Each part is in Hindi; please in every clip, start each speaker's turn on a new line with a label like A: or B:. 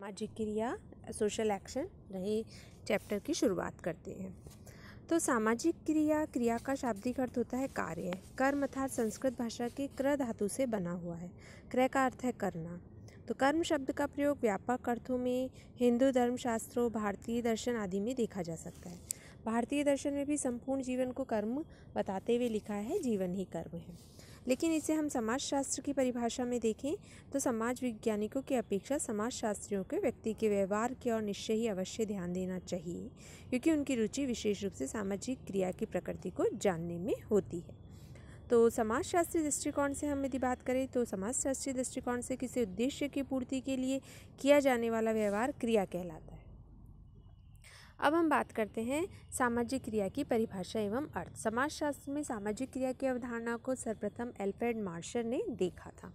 A: सामाजिक क्रिया सोशल एक्शन रहे चैप्टर की शुरुआत करते हैं तो सामाजिक क्रिया क्रिया का शाब्दिक अर्थ होता है कार्य कर्म अर्थात संस्कृत भाषा के क्र धातु से बना हुआ है क्रय का अर्थ है करना तो कर्म शब्द का प्रयोग व्यापक अर्थों में हिंदू धर्मशास्त्रों भारतीय दर्शन आदि में देखा जा सकता है भारतीय दर्शन में भी संपूर्ण जीवन को कर्म बताते हुए लिखा है जीवन ही कर्म है लेकिन इसे हम समाजशास्त्र की परिभाषा में देखें तो समाज वैज्ञानिकों की अपेक्षा समाजशास्त्रियों के व्यक्ति के व्यवहार की और निश्चय ही अवश्य ध्यान देना चाहिए क्योंकि उनकी रुचि विशेष रूप से सामाजिक क्रिया की प्रकृति को जानने में होती है तो समाजशास्त्रीय दृष्टिकोण से हम यदि बात करें तो समाजशास्त्रीय दृष्टिकोण से किसी उद्देश्य की पूर्ति के लिए किया जाने वाला व्यवहार क्रिया कहलाता है अब हम बात करते हैं सामाजिक क्रिया की परिभाषा एवं अर्थ समाजशास्त्र में सामाजिक क्रिया की अवधारणा को सर्वप्रथम एल्फ्रेड मार्शर ने देखा था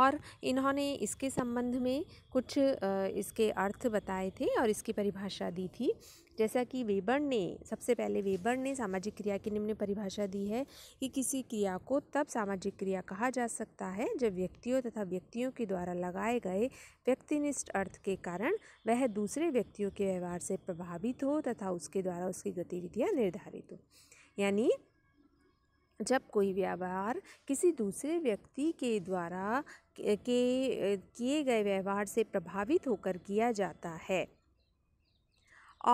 A: और इन्होंने इसके संबंध में कुछ इसके अर्थ बताए थे और इसकी परिभाषा दी थी जैसा कि वेबर ने सबसे पहले वेबर ने सामाजिक क्रिया की निम्न परिभाषा दी है कि किसी क्रिया को तब सामाजिक क्रिया कहा जा सकता है जब व्यक्तियों तथा व्यक्तियों के द्वारा लगाए गए व्यक्तिनिष्ठ अर्थ के कारण वह दूसरे व्यक्तियों के व्यवहार से प्रभावित हो तथा उसके द्वारा उसकी गतिविधियाँ निर्धारित हो यानी जब कोई व्यवहार किसी दूसरे व्यक्ति के द्वारा के किए गए व्यवहार से प्रभावित होकर किया जाता है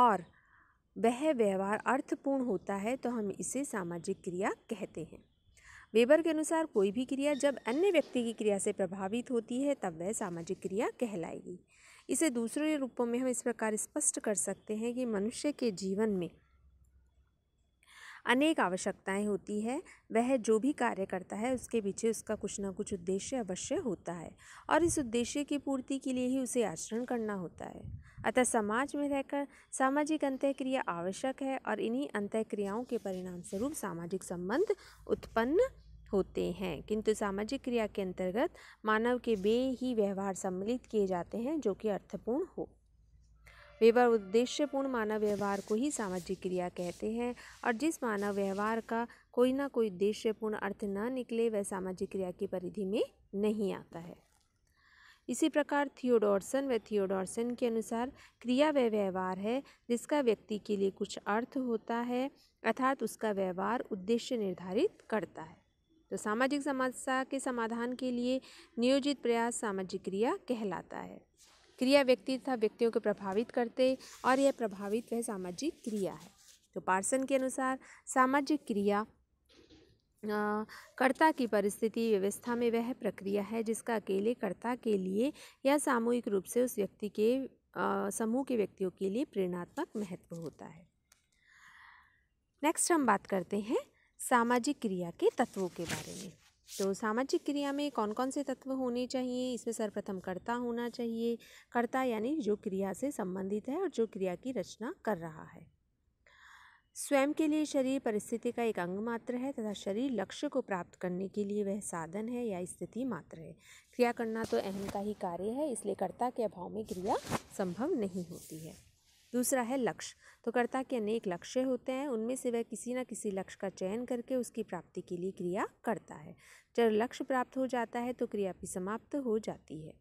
A: और वह व्यवहार अर्थपूर्ण होता है तो हम इसे सामाजिक क्रिया कहते हैं वेबर के अनुसार कोई भी क्रिया जब अन्य व्यक्ति की क्रिया से प्रभावित होती है तब वह सामाजिक क्रिया कहलाएगी इसे दूसरे रूपों में हम इस प्रकार स्पष्ट कर सकते हैं कि मनुष्य के जीवन में अनेक आवश्यकताएं होती है वह जो भी कार्य करता है उसके पीछे उसका कुछ ना कुछ उद्देश्य अवश्य होता है और इस उद्देश्य की पूर्ति के लिए ही उसे आचरण करना होता है अतः समाज में रहकर सामाजिक अंतःक्रिया आवश्यक है और इन्हीं अंतःक्रियाओं के परिणाम स्वरूप सामाजिक संबंध उत्पन्न होते हैं किंतु सामाजिक क्रिया के अंतर्गत मानव के बे ही व्यवहार सम्मिलित किए जाते हैं जो कि अर्थपूर्ण हो व्यवहार उद्देश्यपूर्ण मानव व्यवहार को ही सामाजिक क्रिया कहते हैं और जिस मानव व्यवहार का कोई ना कोई उद्देश्यपूर्ण अर्थ न निकले वह सामाजिक क्रिया की परिधि में नहीं आता है इसी प्रकार थियोडोरसन व थियोडोरसन के अनुसार क्रिया वह व्यवहार है जिसका व्यक्ति के लिए कुछ अर्थ होता है अर्थात उसका व्यवहार उद्देश्य निर्धारित करता है तो सामाजिक समस्या के समाधान के लिए नियोजित प्रयास सामाजिक क्रिया कहलाता है क्रिया व्यक्ति तथा व्यक्तियों को प्रभावित करते और यह प्रभावित वह सामाजिक क्रिया है तो पार्सन के अनुसार सामाजिक क्रिया आ, कर्ता की परिस्थिति व्यवस्था में वह प्रक्रिया है जिसका अकेले कर्ता के लिए या सामूहिक रूप से उस व्यक्ति के समूह के व्यक्तियों के लिए प्रेरणात्मक महत्व होता है नेक्स्ट हम बात करते हैं सामाजिक क्रिया के तत्वों के बारे में तो सामाजिक क्रिया में कौन कौन से तत्व होने चाहिए इसमें सर्वप्रथम कर्ता होना चाहिए कर्ता यानी जो क्रिया से संबंधित है और जो क्रिया की रचना कर रहा है स्वयं के लिए शरीर परिस्थिति का एक अंग मात्र है तथा शरीर लक्ष्य को प्राप्त करने के लिए वह साधन है या स्थिति मात्र है क्रिया करना तो अहम का ही कार्य है इसलिए कर्ता के अभाव में क्रिया संभव नहीं होती है दूसरा है लक्ष्य तो कर्ता के अनेक लक्ष्य होते हैं उनमें से वह किसी न किसी लक्ष्य का चयन करके उसकी प्राप्ति के लिए क्रिया करता है जब लक्ष्य प्राप्त हो जाता है तो क्रिया भी समाप्त हो जाती है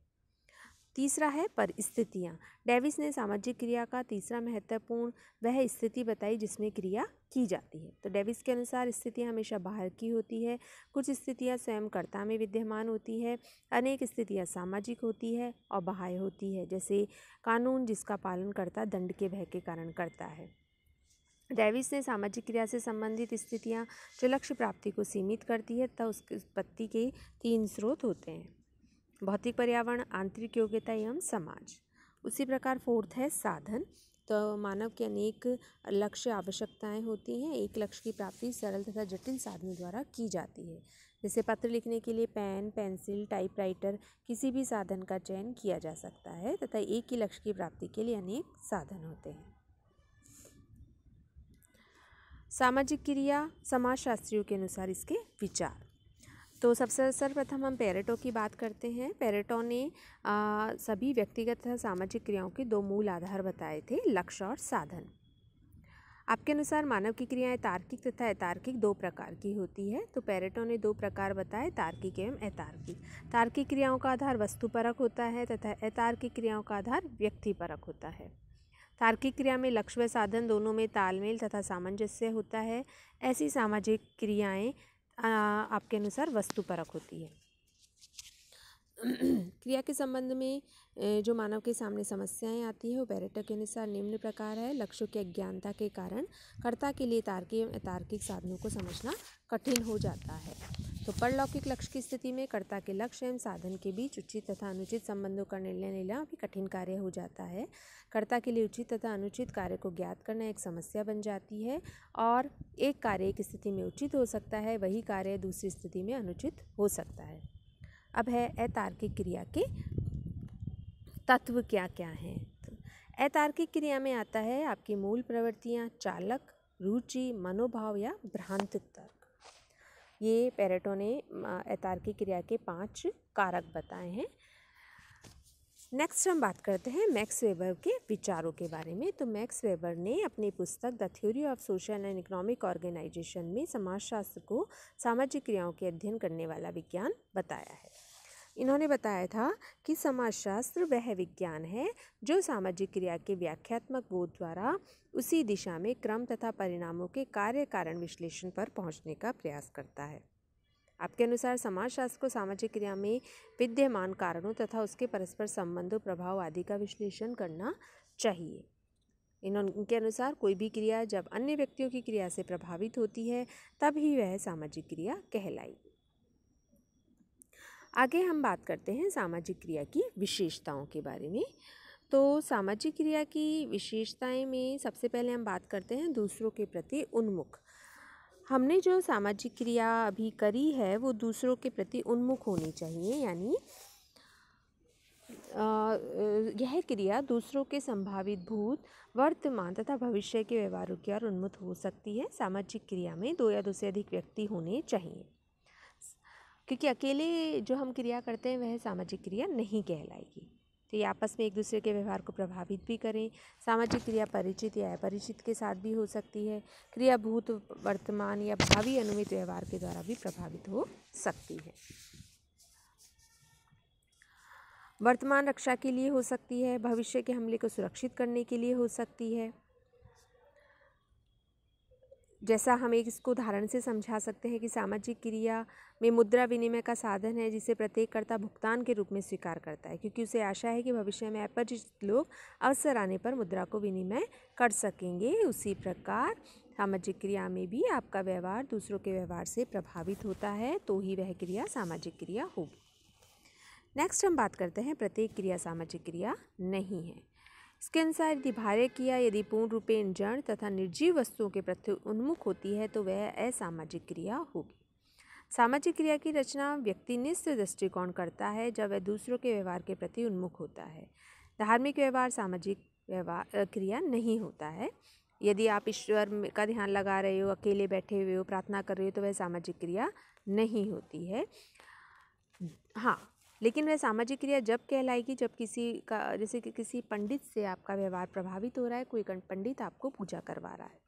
A: तीसरा है परिस्थितियाँ डेविस ने सामाजिक क्रिया का तीसरा महत्वपूर्ण वह स्थिति बताई जिसमें क्रिया की जाती है तो डेविस के अनुसार स्थितियाँ हमेशा बाहर की होती है कुछ स्थितियाँ स्वयंकर्ता में विद्यमान होती है अनेक स्थितियाँ सामाजिक होती है और बाह्य होती है जैसे कानून जिसका पालन करता दंड के भय के कारण करता है डेविस ने सामाजिक क्रिया से संबंधित स्थितियाँ जो लक्ष्य प्राप्ति को सीमित करती है तथा उसकी उत्पत्ति के तीन स्रोत होते हैं भौतिक पर्यावरण आंतरिक योग्यता एवं समाज उसी प्रकार फोर्थ है साधन तो मानव के अनेक लक्ष्य आवश्यकताएं होती हैं एक लक्ष्य की प्राप्ति सरल तथा जटिल साधनों द्वारा की जाती है जैसे पत्र लिखने के लिए पेन पेंसिल टाइपराइटर किसी भी साधन का चयन किया जा सकता है तथा एक ही लक्ष्य की प्राप्ति के लिए अनेक साधन होते हैं सामाजिक क्रिया समाजशास्त्रियों के अनुसार इसके विचार तो सबसे सर्वप्रथम हम पेरेटो की बात करते हैं पेरेटो ने आ, सभी व्यक्तिगत तथा सामाजिक क्रियाओं के दो मूल आधार बताए थे लक्ष्य और साधन आपके अनुसार मानव की क्रियाएं तार्किक तथा अतार्किक दो प्रकार की होती है तो पैरेटो ने दो प्रकार बताए तार्किक एवं अतार्किक तार्किक क्रियाओं का आधार वस्तुपरक होता है तथा अतार्किक क्रियाओं का आधार व्यक्तिपरक होता है तार्किक क्रिया में लक्ष्य व साधन दोनों में तालमेल तथा सामंजस्य होता है ऐसी सामाजिक क्रियाएं आपके अनुसार वस्तु परक होती है क्रिया के संबंध में जो मानव के सामने समस्याएं आती है वो बैरेटर के अनुसार निम्न प्रकार है लक्ष्यों की अज्ञानता के कारण कर्ता के लिए तार्किक तार्किक साधनों को समझना कठिन हो जाता है तो परलौकिक लक्ष्य की स्थिति में कर्ता के लक्ष्य एवं साधन के बीच उचित तथा अनुचित संबंधों का निर्णय लेना भी कठिन कार्य हो जाता है कर्ता के लिए उचित तथा अनुचित कार्य को ज्ञात करना एक समस्या बन जाती है और एक कार्य एक स्थिति में उचित हो सकता है वही कार्य दूसरी स्थिति में अनुचित हो सकता है अब है अतार्किक क्रिया के तत्व क्या क्या हैं अतार्किक तो क्रिया में आता है आपकी मूल प्रवृत्तियाँ चालक रुचि मनोभाव या भ्रांतिकता ये पैरेटो ने एतार्की क्रिया के पांच कारक बताए हैं नेक्स्ट हम बात करते हैं मैक्स वेबर के विचारों के बारे में तो मैक्स वेबर ने अपनी पुस्तक the theory of social and economic organization में समाजशास्त्र को सामाजिक क्रियाओं के अध्ययन करने वाला विज्ञान बताया है इन्होंने बताया था कि समाजशास्त्र वह विज्ञान है जो सामाजिक क्रिया के व्याख्यात्मक बोध द्वारा उसी दिशा में क्रम तथा परिणामों के कार्य कारण विश्लेषण पर पहुंचने का प्रयास करता है आपके अनुसार समाजशास्त्र को सामाजिक क्रिया में विद्यमान कारणों तथा उसके परस्पर संबंधों प्रभाव आदि का विश्लेषण करना चाहिए इनके अनुसार कोई भी क्रिया जब अन्य व्यक्तियों की क्रिया से प्रभावित होती है तब ही वह सामाजिक क्रिया कहलाई आगे हम बात करते हैं सामाजिक क्रिया की विशेषताओं के बारे में तो सामाजिक क्रिया की विशेषताएं में सबसे पहले हम बात करते हैं दूसरों के प्रति उन्मुख हमने जो सामाजिक क्रिया अभी करी है वो दूसरों के प्रति उन्मुख होनी चाहिए यानी यह क्रिया दूसरों के संभावित भूत वर्तमान तथा भविष्य के व्यवहारों की ओर उन्मुख हो सकती है सामाजिक क्रिया में दो या दो से अधिक व्यक्ति होने चाहिए क्योंकि अकेले जो हम क्रिया करते हैं वह सामाजिक क्रिया नहीं कहलाएगी तो ये आपस में एक दूसरे के व्यवहार को प्रभावित भी करें सामाजिक क्रिया परिचित या अपरिचित के साथ भी हो सकती है क्रिया भूत वर्तमान या भावी अनुमित व्यवहार के द्वारा भी प्रभावित हो सकती है वर्तमान रक्षा के लिए हो सकती है भविष्य के हमले को सुरक्षित करने के लिए हो सकती है जैसा हम एक इसको उदाहरण से समझा सकते हैं कि सामाजिक क्रिया में मुद्रा विनिमय का साधन है जिसे प्रत्येककर्ता भुगतान के रूप में स्वीकार करता है क्योंकि उसे आशा है कि भविष्य में अपरिचित लोग अवसर आने पर मुद्रा को विनिमय कर सकेंगे उसी प्रकार सामाजिक क्रिया में भी आपका व्यवहार दूसरों के व्यवहार से प्रभावित होता है तो ही वह क्रिया सामाजिक क्रिया होगी नेक्स्ट हम बात करते हैं प्रत्येक क्रिया सामाजिक क्रिया नहीं है इसके अनुसार यदि भार्य किया यदि पूर्ण रूपेण जड़ तथा निर्जीव वस्तुओं के प्रति उन्मुख होती है तो वह असामाजिक क्रिया होगी सामाजिक क्रिया की रचना व्यक्तिनिष्ठ दृष्टिकोण करता है जब वह दूसरों के व्यवहार के प्रति उन्मुख होता है धार्मिक व्यवहार सामाजिक व्यवहार क्रिया नहीं होता है यदि आप ईश्वर का ध्यान लगा रहे हो अकेले बैठे हुए हो प्रार्थना कर रहे हो तो वह सामाजिक क्रिया नहीं होती है हाँ लेकिन वह सामाजिक क्रिया जब कहलाएगी जब किसी का जैसे कि किसी पंडित से आपका व्यवहार प्रभावित हो रहा है कोई पंडित आपको पूजा करवा रहा है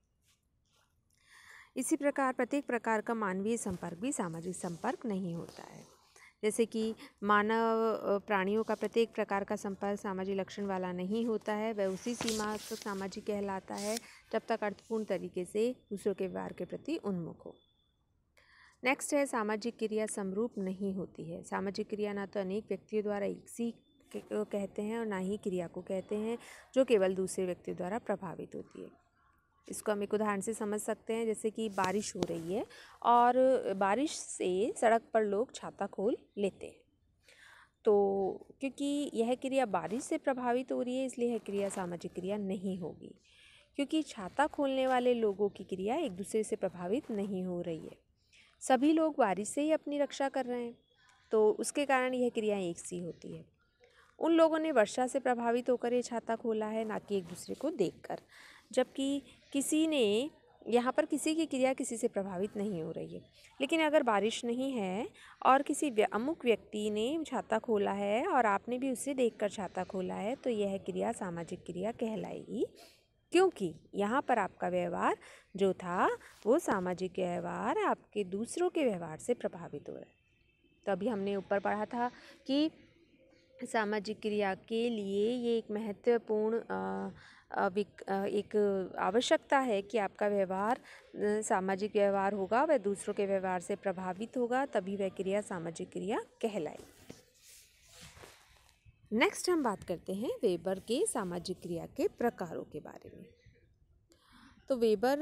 A: इसी प्रकार प्रत्येक प्रकार का मानवीय संपर्क भी सामाजिक संपर्क नहीं होता है जैसे कि मानव प्राणियों का प्रत्येक प्रकार का संपर्क सामाजिक लक्षण वाला नहीं होता है वह उसी सीमा तक सामाजिक कहलाता है जब तक अर्थपूर्ण तरीके से दूसरों के व्यवहार के प्रति उन्मुख हो नेक्स्ट है सामाजिक क्रिया समरूप नहीं होती है सामाजिक क्रिया ना तो अनेक व्यक्तियों द्वारा एक सी कहते हैं और ना ही क्रिया को कहते हैं जो केवल दूसरे व्यक्ति द्वारा प्रभावित होती है इसको हम एक उदाहरण से समझ सकते हैं जैसे कि बारिश हो रही है और बारिश से सड़क पर लोग छाता खोल लेते हैं तो क्योंकि यह क्रिया बारिश से प्रभावित हो रही है इसलिए यह क्रिया सामाजिक क्रिया नहीं होगी क्योंकि छाता खोलने वाले लोगों की क्रिया एक दूसरे से प्रभावित नहीं हो रही है सभी लोग बारिश से ही अपनी रक्षा कर रहे हैं तो उसके कारण यह क्रिया एक सी होती है उन लोगों ने वर्षा से प्रभावित होकर ये छाता खोला है ना कि एक दूसरे को देखकर जबकि किसी ने यहाँ पर किसी की क्रिया किसी से प्रभावित नहीं हो रही है लेकिन अगर बारिश नहीं है और किसी अमुक व्यक्ति ने छाता खोला है और आपने भी उसे देखकर छाता खोला है तो यह क्रिया सामाजिक क्रिया कहलाएगी क्योंकि यहाँ पर आपका व्यवहार जो था वो सामाजिक व्यवहार आपके दूसरों के व्यवहार से प्रभावित हो रहा है तो अभी हमने ऊपर पढ़ा था कि सामाजिक क्रिया के लिए ये एक महत्वपूर्ण एक आवश्यकता है कि आपका व्यवहार सामाजिक व्यवहार होगा वह दूसरों के व्यवहार से प्रभावित होगा तभी वह क्रिया सामाजिक क्रिया कहलाएगी नेक्स्ट हम बात करते हैं वेबर के सामाजिक क्रिया के प्रकारों के बारे में तो वेबर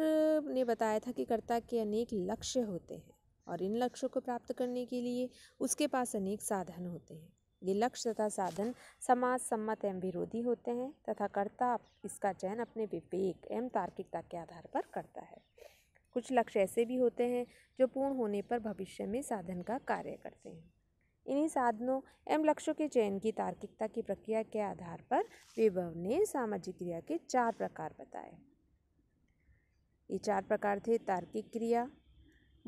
A: ने बताया था कि कर्ता के अनेक लक्ष्य होते हैं और इन लक्ष्यों को प्राप्त करने के लिए उसके पास अनेक साधन होते हैं ये लक्ष्य तथा साधन समाज सम्मत एवं विरोधी होते हैं तथा कर्ता इसका चयन अपने विवेक एवं तार्किकता के आधार पर करता है कुछ लक्ष्य ऐसे भी होते हैं जो पूर्ण होने पर भविष्य में साधन का कार्य करते हैं इन्हीं साधनों एवं लक्ष्यों के चयन की तार्किकता की प्रक्रिया के आधार पर विभव ने सामाजिक क्रिया के चार प्रकार बताए ये चार प्रकार थे तार्किक क्रिया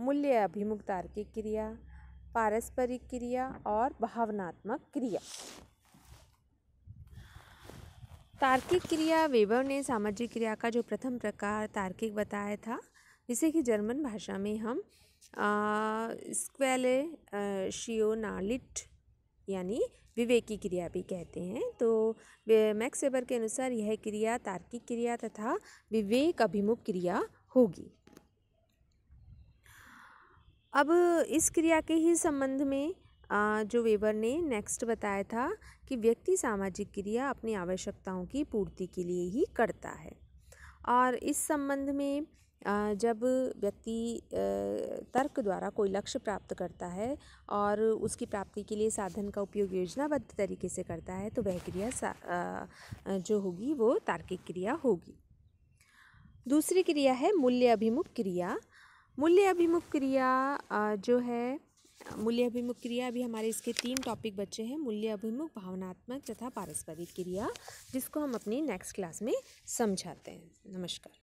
A: मूल्य अभिमुख तार्किक क्रिया पारस्परिक क्रिया और भावनात्मक क्रिया तार्किक क्रिया वेबर ने सामाजिक क्रिया का जो प्रथम प्रकार तार्किक बताया था जिसे कि जर्मन भाषा में हम स्क्वेले शियोनालिट यानी विवेकी क्रिया भी कहते हैं तो मैक्स वेबर के अनुसार यह क्रिया तार्किक क्रिया तथा विवेक अभिमुख क्रिया होगी अब इस क्रिया के ही संबंध में जो वेबर ने नेक्स्ट बताया था कि व्यक्ति सामाजिक क्रिया अपनी आवश्यकताओं की पूर्ति के लिए ही करता है और इस संबंध में जब व्यक्ति तर्क द्वारा कोई लक्ष्य प्राप्त करता है और उसकी प्राप्ति के लिए साधन का उपयोग योजनाबद्ध तरीके से करता है तो वह क्रिया जो होगी वो तार्किक क्रिया होगी दूसरी क्रिया है मूल्य अभिमुख क्रिया मूल्य अभिमुख क्रिया जो है मूल्य अभिमुख क्रिया अभी हमारे इसके तीन टॉपिक बचे हैं मूल्य अभिमुख भावनात्मक तथा पारस्परिक क्रिया जिसको हम अपनी नेक्स्ट क्लास में समझाते हैं नमस्कार